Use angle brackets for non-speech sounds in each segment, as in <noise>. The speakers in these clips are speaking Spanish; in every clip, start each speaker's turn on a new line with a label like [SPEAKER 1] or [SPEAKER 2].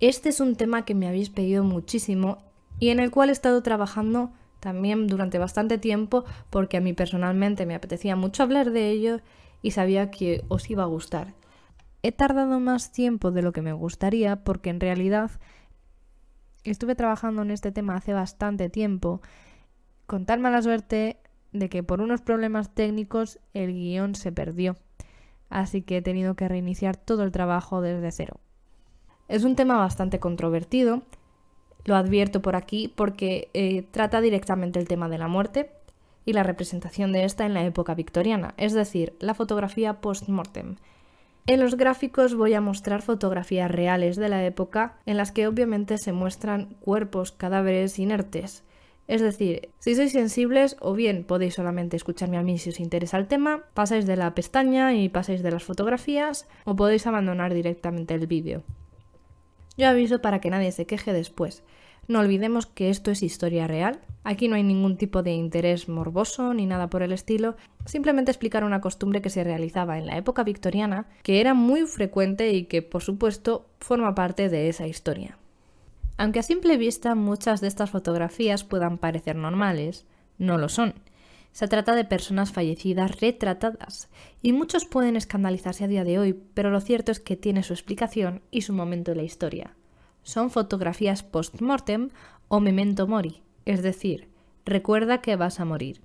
[SPEAKER 1] Este es un tema que me habéis pedido muchísimo y en el cual he estado trabajando también durante bastante tiempo porque a mí personalmente me apetecía mucho hablar de ello y sabía que os iba a gustar. He tardado más tiempo de lo que me gustaría porque en realidad estuve trabajando en este tema hace bastante tiempo con tal mala suerte de que por unos problemas técnicos el guión se perdió. Así que he tenido que reiniciar todo el trabajo desde cero. Es un tema bastante controvertido, lo advierto por aquí, porque eh, trata directamente el tema de la muerte y la representación de esta en la época victoriana, es decir, la fotografía post-mortem. En los gráficos voy a mostrar fotografías reales de la época en las que obviamente se muestran cuerpos, cadáveres inertes. Es decir, si sois sensibles o bien podéis solamente escucharme a mí si os interesa el tema, pasáis de la pestaña y pasáis de las fotografías o podéis abandonar directamente el vídeo. Yo aviso para que nadie se queje después. No olvidemos que esto es historia real. Aquí no hay ningún tipo de interés morboso ni nada por el estilo. Simplemente explicar una costumbre que se realizaba en la época victoriana, que era muy frecuente y que, por supuesto, forma parte de esa historia. Aunque a simple vista muchas de estas fotografías puedan parecer normales, no lo son. Se trata de personas fallecidas retratadas y muchos pueden escandalizarse a día de hoy, pero lo cierto es que tiene su explicación y su momento en la historia. Son fotografías post-mortem o memento mori, es decir, recuerda que vas a morir.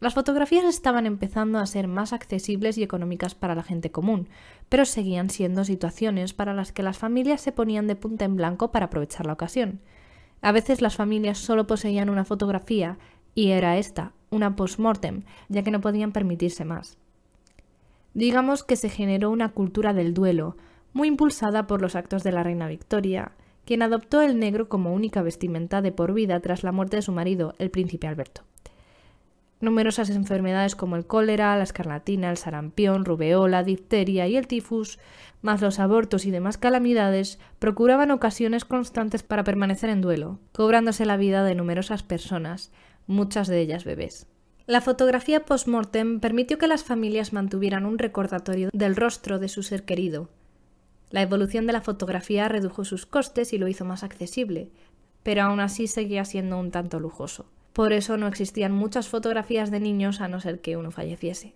[SPEAKER 1] Las fotografías estaban empezando a ser más accesibles y económicas para la gente común, pero seguían siendo situaciones para las que las familias se ponían de punta en blanco para aprovechar la ocasión. A veces las familias solo poseían una fotografía y era esta, una post-mortem, ya que no podían permitirse más. Digamos que se generó una cultura del duelo, muy impulsada por los actos de la reina Victoria, quien adoptó el negro como única vestimenta de por vida tras la muerte de su marido, el príncipe Alberto. Numerosas enfermedades como el cólera, la escarlatina, el sarampión, rubeola, difteria y el tifus, más los abortos y demás calamidades, procuraban ocasiones constantes para permanecer en duelo, cobrándose la vida de numerosas personas, muchas de ellas bebés. La fotografía post-mortem permitió que las familias mantuvieran un recordatorio del rostro de su ser querido. La evolución de la fotografía redujo sus costes y lo hizo más accesible, pero aún así seguía siendo un tanto lujoso. Por eso no existían muchas fotografías de niños a no ser que uno falleciese.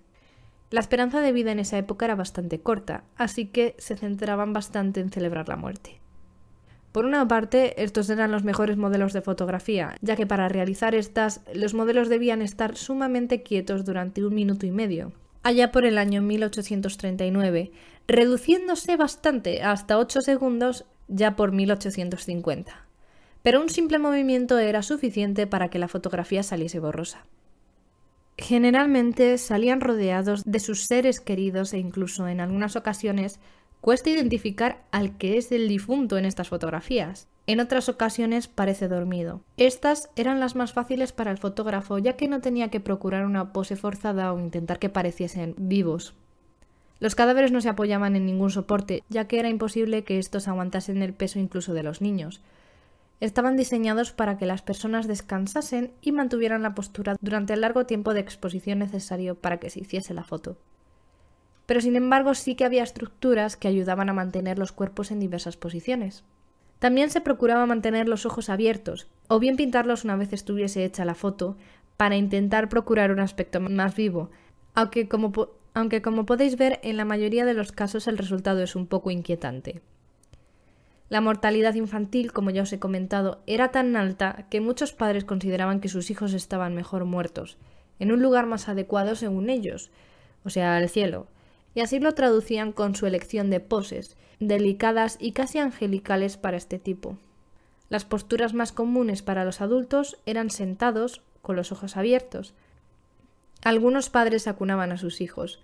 [SPEAKER 1] La esperanza de vida en esa época era bastante corta, así que se centraban bastante en celebrar la muerte. Por una parte, estos eran los mejores modelos de fotografía, ya que para realizar estas, los modelos debían estar sumamente quietos durante un minuto y medio, allá por el año 1839, reduciéndose bastante hasta 8 segundos ya por 1850. Pero un simple movimiento era suficiente para que la fotografía saliese borrosa. Generalmente salían rodeados de sus seres queridos e incluso en algunas ocasiones Cuesta identificar al que es el difunto en estas fotografías. En otras ocasiones parece dormido. Estas eran las más fáciles para el fotógrafo ya que no tenía que procurar una pose forzada o intentar que pareciesen vivos. Los cadáveres no se apoyaban en ningún soporte, ya que era imposible que estos aguantasen el peso incluso de los niños. Estaban diseñados para que las personas descansasen y mantuvieran la postura durante el largo tiempo de exposición necesario para que se hiciese la foto pero sin embargo sí que había estructuras que ayudaban a mantener los cuerpos en diversas posiciones. También se procuraba mantener los ojos abiertos, o bien pintarlos una vez estuviese hecha la foto, para intentar procurar un aspecto más vivo, aunque como, aunque como podéis ver en la mayoría de los casos el resultado es un poco inquietante. La mortalidad infantil, como ya os he comentado, era tan alta que muchos padres consideraban que sus hijos estaban mejor muertos, en un lugar más adecuado según ellos, o sea, el cielo, y así lo traducían con su elección de poses, delicadas y casi angelicales para este tipo. Las posturas más comunes para los adultos eran sentados, con los ojos abiertos. Algunos padres acunaban a sus hijos.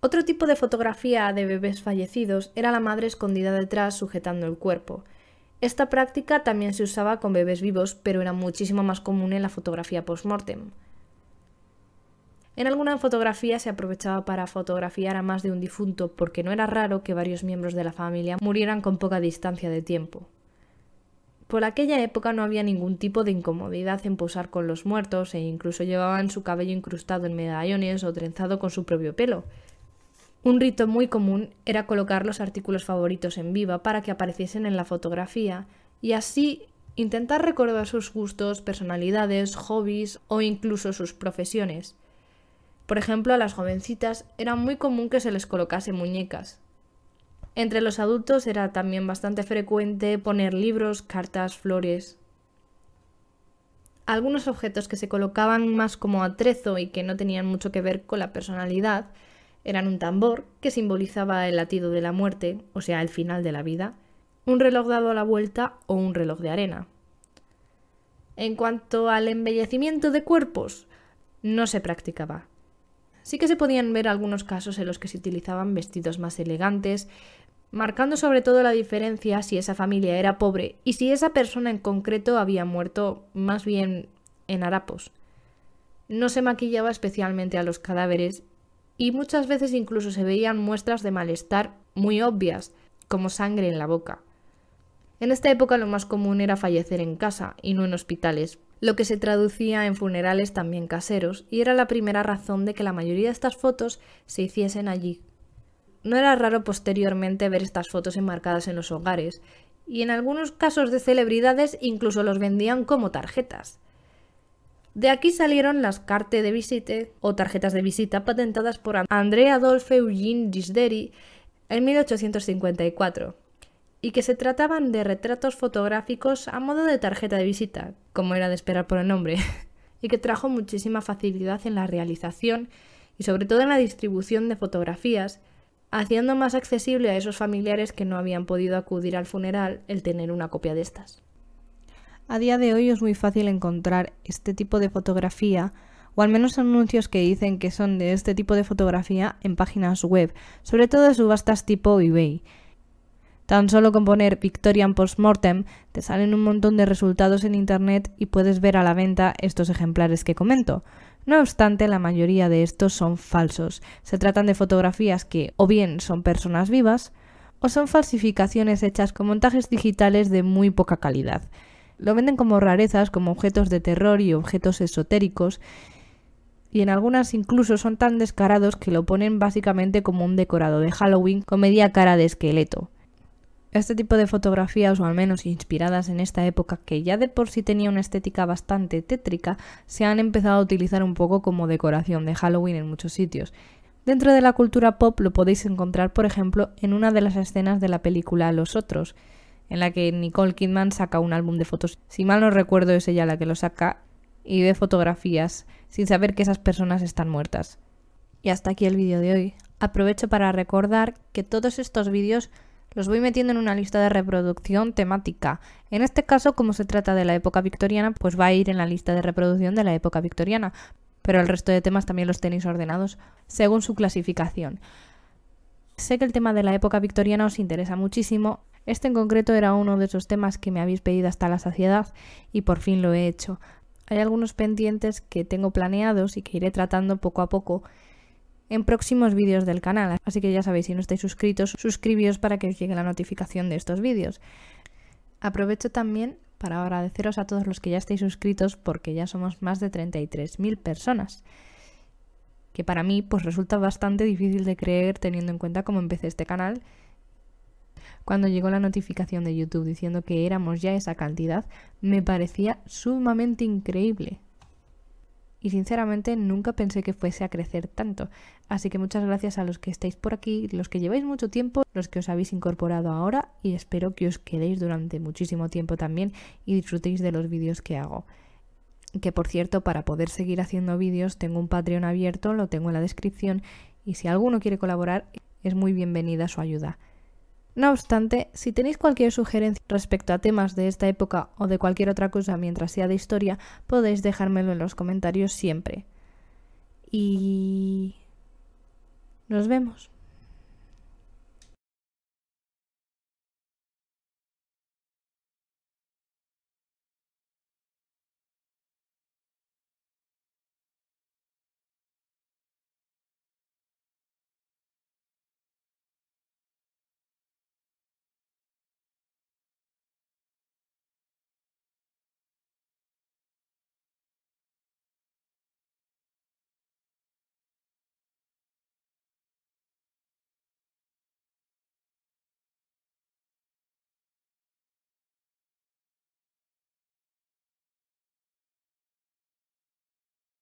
[SPEAKER 1] Otro tipo de fotografía de bebés fallecidos era la madre escondida detrás sujetando el cuerpo. Esta práctica también se usaba con bebés vivos, pero era muchísimo más común en la fotografía post-mortem. En alguna fotografía se aprovechaba para fotografiar a más de un difunto porque no era raro que varios miembros de la familia murieran con poca distancia de tiempo. Por aquella época no había ningún tipo de incomodidad en posar con los muertos e incluso llevaban su cabello incrustado en medallones o trenzado con su propio pelo. Un rito muy común era colocar los artículos favoritos en viva para que apareciesen en la fotografía y así intentar recordar sus gustos, personalidades, hobbies o incluso sus profesiones. Por ejemplo, a las jovencitas era muy común que se les colocase muñecas. Entre los adultos era también bastante frecuente poner libros, cartas, flores. Algunos objetos que se colocaban más como atrezo y que no tenían mucho que ver con la personalidad eran un tambor, que simbolizaba el latido de la muerte, o sea, el final de la vida, un reloj dado a la vuelta o un reloj de arena. En cuanto al embellecimiento de cuerpos, no se practicaba, Sí que se podían ver algunos casos en los que se utilizaban vestidos más elegantes, marcando sobre todo la diferencia si esa familia era pobre y si esa persona en concreto había muerto más bien en harapos. No se maquillaba especialmente a los cadáveres y muchas veces incluso se veían muestras de malestar muy obvias, como sangre en la boca. En esta época lo más común era fallecer en casa y no en hospitales, lo que se traducía en funerales también caseros y era la primera razón de que la mayoría de estas fotos se hiciesen allí. No era raro posteriormente ver estas fotos enmarcadas en los hogares y en algunos casos de celebridades incluso los vendían como tarjetas. De aquí salieron las cartes de visite o tarjetas de visita patentadas por André Adolphe Eugene Gisderi en 1854 y que se trataban de retratos fotográficos a modo de tarjeta de visita, como era de esperar por el nombre, <laughs> y que trajo muchísima facilidad en la realización y sobre todo en la distribución de fotografías, haciendo más accesible a esos familiares que no habían podido acudir al funeral el tener una copia de estas. A día de hoy es muy fácil encontrar este tipo de fotografía o al menos anuncios que dicen que son de este tipo de fotografía en páginas web, sobre todo de subastas tipo eBay. Tan solo con poner Victorian Postmortem te salen un montón de resultados en internet y puedes ver a la venta estos ejemplares que comento. No obstante, la mayoría de estos son falsos. Se tratan de fotografías que o bien son personas vivas o son falsificaciones hechas con montajes digitales de muy poca calidad. Lo venden como rarezas, como objetos de terror y objetos esotéricos, y en algunas incluso son tan descarados que lo ponen básicamente como un decorado de Halloween con media cara de esqueleto. Este tipo de fotografías, o al menos inspiradas en esta época que ya de por sí tenía una estética bastante tétrica, se han empezado a utilizar un poco como decoración de Halloween en muchos sitios. Dentro de la cultura pop lo podéis encontrar, por ejemplo, en una de las escenas de la película Los Otros, en la que Nicole Kidman saca un álbum de fotos. Si mal no recuerdo, es ella la que lo saca y ve fotografías sin saber que esas personas están muertas. Y hasta aquí el vídeo de hoy. Aprovecho para recordar que todos estos vídeos los voy metiendo en una lista de reproducción temática. En este caso, como se trata de la época victoriana, pues va a ir en la lista de reproducción de la época victoriana, pero el resto de temas también los tenéis ordenados según su clasificación. Sé que el tema de la época victoriana os interesa muchísimo. Este en concreto era uno de esos temas que me habéis pedido hasta la saciedad y por fin lo he hecho. Hay algunos pendientes que tengo planeados y que iré tratando poco a poco en próximos vídeos del canal. Así que ya sabéis, si no estáis suscritos, suscribíos para que os llegue la notificación de estos vídeos. Aprovecho también para agradeceros a todos los que ya estáis suscritos porque ya somos más de 33.000 personas que para mí pues resulta bastante difícil de creer teniendo en cuenta cómo empecé este canal. Cuando llegó la notificación de YouTube diciendo que éramos ya esa cantidad, me parecía sumamente increíble y sinceramente nunca pensé que fuese a crecer tanto. Así que muchas gracias a los que estáis por aquí, los que lleváis mucho tiempo, los que os habéis incorporado ahora y espero que os quedéis durante muchísimo tiempo también y disfrutéis de los vídeos que hago que por cierto, para poder seguir haciendo vídeos tengo un Patreon abierto, lo tengo en la descripción y si alguno quiere colaborar es muy bienvenida su ayuda. No obstante, si tenéis cualquier sugerencia respecto a temas de esta época o de cualquier otra cosa mientras sea de historia, podéis dejármelo en los comentarios siempre. Y... Nos vemos.